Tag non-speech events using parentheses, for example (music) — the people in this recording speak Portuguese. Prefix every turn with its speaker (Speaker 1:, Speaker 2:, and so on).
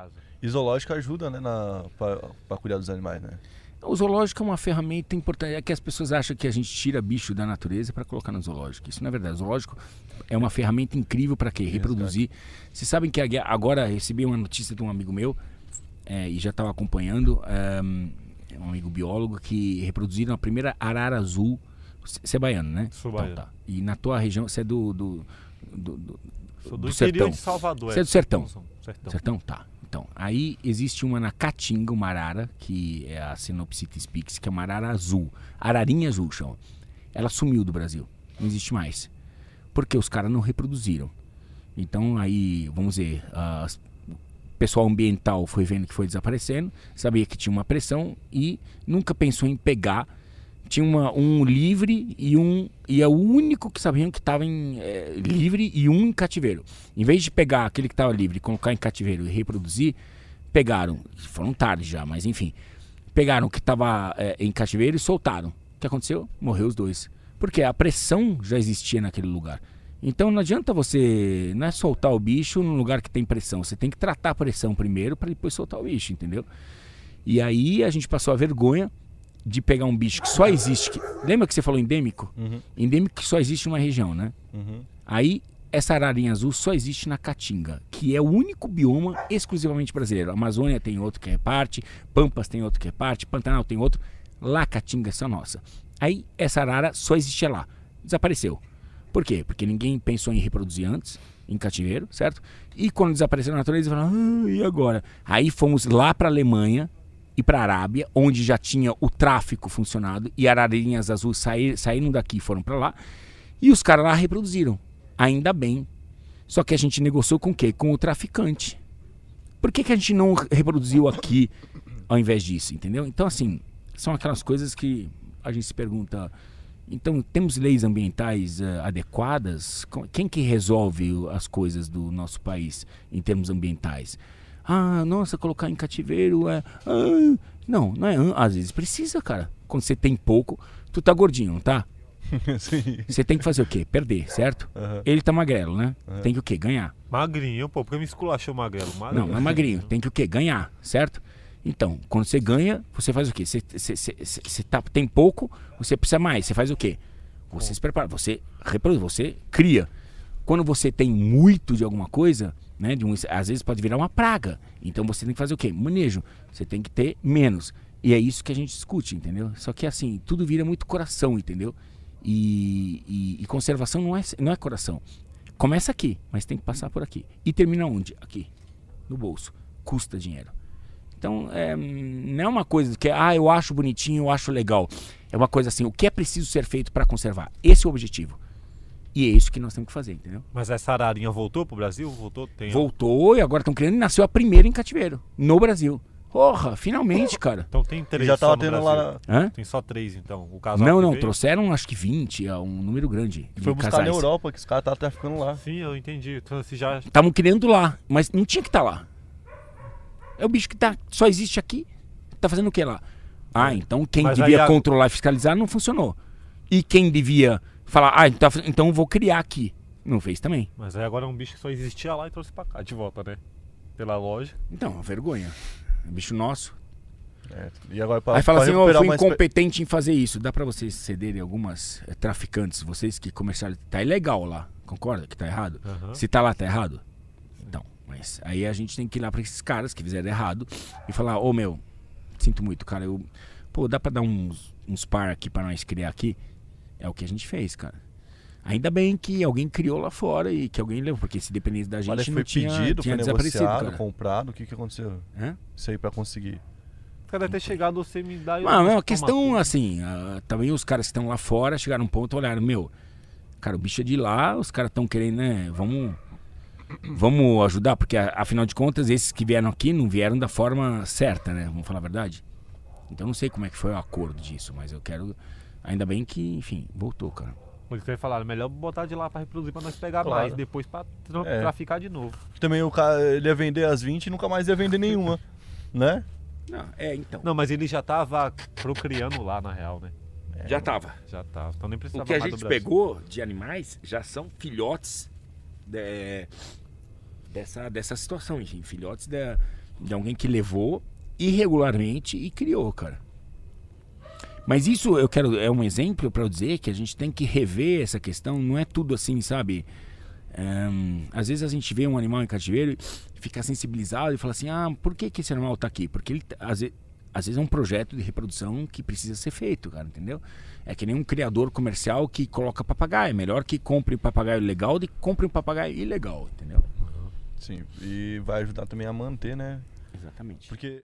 Speaker 1: casa. E zoológico ajuda, né, para cuidar dos animais, né? O zoológico é uma ferramenta importante. É que as pessoas acham que a gente tira bicho da natureza para colocar no zoológico. Isso não é verdade. O zoológico é uma ferramenta incrível para quê? Reproduzir. Vocês sabem que agora recebi uma notícia de um amigo meu é, e já estava acompanhando, é, um amigo biólogo, que reproduziram a primeira arara azul. Você é baiano, né? Sou baiano. Então, tá. E na tua região, você é do. do, do, do Sou do, do sertão. de Salvador. Você é, é. do sertão. sertão. Sertão, tá. Então, aí existe uma na Caatinga, uma arara, que é a Sinopsitis pix, que é uma arara azul. Ararinha azul chama. Ela sumiu do Brasil. Não existe mais. Porque os caras não reproduziram. Então, aí, vamos dizer, o pessoal ambiental foi vendo que foi desaparecendo, sabia que tinha uma pressão e nunca pensou em pegar tinha uma, um livre e um e é o único que sabiam que estava em é, livre e um em cativeiro. Em vez de pegar aquele que estava livre, colocar em cativeiro e reproduzir, pegaram, foram tarde já, mas enfim, pegaram o que estava é, eh, em cativeiro e soltaram. O que aconteceu? Morreu os dois. Porque a pressão já existia naquele lugar. Então não adianta você não é soltar o bicho num lugar que tem pressão. Você tem que tratar a pressão primeiro para depois soltar o bicho, entendeu? E aí a gente passou a vergonha de pegar um bicho que só existe. Que, lembra que você falou endêmico? Uhum. Endêmico que só existe em uma região, né? Uhum. Aí essa ararinha azul só existe na Caatinga, que é o único bioma exclusivamente brasileiro. A Amazônia tem outro que reparte, é Pampas tem outro que reparte, é Pantanal tem outro. Lá Caatinga é só nossa. Aí essa arara só existe lá. Desapareceu. Por quê? Porque ninguém pensou em reproduzir antes, em cativeiro, certo? E quando desapareceu na natureza, falaram, ah, e agora? Aí fomos lá para a Alemanha, para a Arábia, onde já tinha o tráfico funcionado e ararinhas azuis sair, saíram daqui e foram para lá. E os caras lá reproduziram. Ainda bem. Só que a gente negociou com o quê? Com o traficante. Por que, que a gente não reproduziu aqui ao invés disso, entendeu? Então, assim, são aquelas coisas que a gente se pergunta. Então, temos leis ambientais uh, adequadas? Quem que resolve as coisas do nosso país em termos ambientais? Ah, nossa, colocar em cativeiro é. Ah, não, não é. Ah, às vezes precisa, cara. Quando você tem pouco, tu tá gordinho, não tá? (laughs) Você tem que fazer o quê? Perder, certo? Ele tá magrelo, né? Tem que o quê? Ganhar. Magrinho, pô, porque me esculachou magrelo. magrelo. Não, é não é magrinho. Tem que o quê? Ganhar, certo? Então, quando você ganha, você faz o quê? Você, você, você, você tá, tem pouco, você precisa mais. Você faz o quê? Você se prepara, você reproduz, você cria. Quando você tem muito de alguma coisa, né, de um, às vezes pode virar uma praga. Então você tem que fazer o quê? Manejo. Você tem que ter menos. E é isso que a gente discute, entendeu? Só que assim, tudo vira muito coração, entendeu? E, e, e conservação não é, não é coração. Começa aqui, mas tem que passar por aqui. E termina onde? Aqui. No bolso. Custa dinheiro. Então, é, não é uma coisa que, ah, eu acho bonitinho, eu acho legal. É uma coisa assim, o que é preciso ser feito para conservar? Esse é o objetivo. E é isso que nós temos que fazer, entendeu? Mas essa ararinha voltou pro Brasil? Voltou? Tem... Voltou e agora estão criando e nasceu a primeira em cativeiro, no Brasil. Porra, finalmente, cara. Então tem três. Já tava tendo lá. Hã? Tem só três, então. O casal. Não, não, veio. trouxeram acho que 20, é um número grande. foi buscar casais. na Europa, que os caras estavam ficando lá. Sim, eu entendi. Estavam então, assim, já... criando lá, mas não tinha que estar tá lá. É o bicho que tá, só existe aqui. Tá fazendo o que lá? Ah, é. então quem mas devia controlar e fiscalizar não funcionou. E quem devia falar, ah, então, tá então eu vou criar aqui. Não fez também. Mas aí agora é um bicho que só existia lá e trouxe pra cá de volta, né? Pela loja. Então, é uma vergonha. É bicho nosso. É. E agora pra, aí fala pra assim, oh, eu fui incompetente em fazer isso. Dá pra vocês cederem algumas é, traficantes, vocês que comercializam. Tá ilegal lá, concorda que tá errado? Uhum. Se tá lá, tá errado? Então, mas aí a gente tem que ir lá pra esses caras que fizeram errado e falar, ô oh, meu, sinto muito, cara, eu... Pô, dá pra dar uns, uns par aqui pra nós criar aqui? É o que a gente fez, cara. Ainda bem que alguém criou lá fora e que alguém levou, porque se dependesse da gente, Olha, não foi tinha, pedido, tinha foi negociado, cara. comprado, o que, que aconteceu? Hã? Isso aí pra conseguir. Cara, caras até chegar no seminário. Não, é uma questão assim, uh, também os caras que estão lá fora chegaram a um ponto olharam, meu, cara, o bicho é de lá, os caras estão querendo, né? Vamos, vamos ajudar, porque afinal de contas, esses que vieram aqui não vieram da forma certa, né? Vamos falar a verdade. Então não sei como é que foi o acordo disso, mas eu quero Ainda bem que, enfim, voltou, cara. Mas que falaram, melhor botar de lá para reproduzir para nós pegar claro. mais, depois para tra é. traficar de novo. Também o cara ele ia vender as 20 e nunca mais ia vender nenhuma, (laughs) né? Não, é, então. Não, mas ele já tava procriando lá, na real, né? É, já tava. Já tava. Então nem precisava O que a gente pegou de animais já são filhotes de, dessa, dessa situação, enfim. Filhotes de, de alguém que levou irregularmente e criou, cara. Mas isso eu quero é um exemplo para dizer que a gente tem que rever essa questão. Não é tudo assim, sabe? Um, às vezes a gente vê um animal em cativeiro fica sensibilizado e fala assim: ah, por que, que esse animal está aqui? Porque ele, às, vezes, às vezes é um projeto de reprodução que precisa ser feito, cara, entendeu? É que nem um criador comercial que coloca papagaio. É melhor que compre um papagaio legal do que compre um papagaio ilegal, entendeu? Sim, e vai ajudar também a manter, né? Exatamente. Porque.